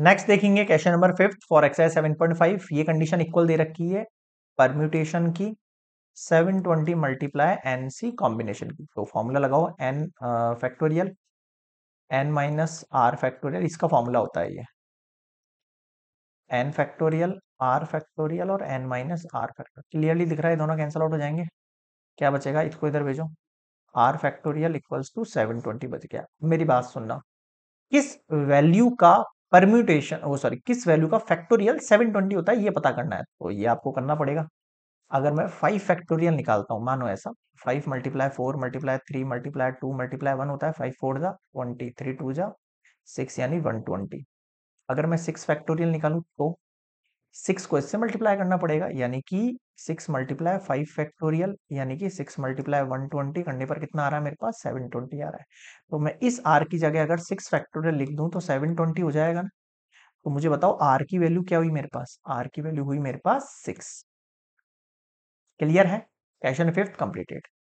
next देखेंगे question number fifth for exercise seven point five ये condition equal दे रखी है परम्यूटेशन की seven twenty multiply N C combination की तो फॉर्मूला लगाओ N factorial N minus R factorial इसका फॉर्मूला होता है ये एन फैक्टोरियल आर फैक्टोरियल और N minus R factorial clearly दिख रहा है दोनों कैंसिल आउट हो जाएंगे क्या बचेगा इसको इधर भेजो R factorial equals to seven twenty बच गया मेरी बात सुनना किस वैल्यू का परम्यूटेशन वो सॉरी किस वैल्यू का फैक्टोरियल 720 होता है ये पता करना है तो ये आपको करना पड़ेगा अगर मैं फाइव फैक्टोरियल निकालता हूँ मानो ऐसा five multiply four multiply three multiply two multiply one होता है फाइव फोर जा ट्वेंटी थ्री टू जा सिक्स यानी वन ट्वेंटी अगर मैं सिक्स फैक्टोरियल निकालू तो सिक्स को इससे मल्टीप्लाई करना पड़ेगा यानी कि सिक्स मल्टीप्लाई फाइव फैक्टोरियल यानी कि सिक्स मल्टीप्लाई वन ट्वेंटी करने पर कितना आ रहा है मेरे पास सेवन ट्वेंटी आ रहा है तो मैं इस आर की जगह अगर सिक्स फैक्टोरियल लिख दूं तो सेवन ट्वेंटी हो जाएगा ना तो मुझे बताओ आर की वैल्यू क्या हुई मेरे पास आर की वैल्यू हुई मेरे पास सिक्स क्लियर है क्वेश्चन फिफ्थ कंप्लीटेड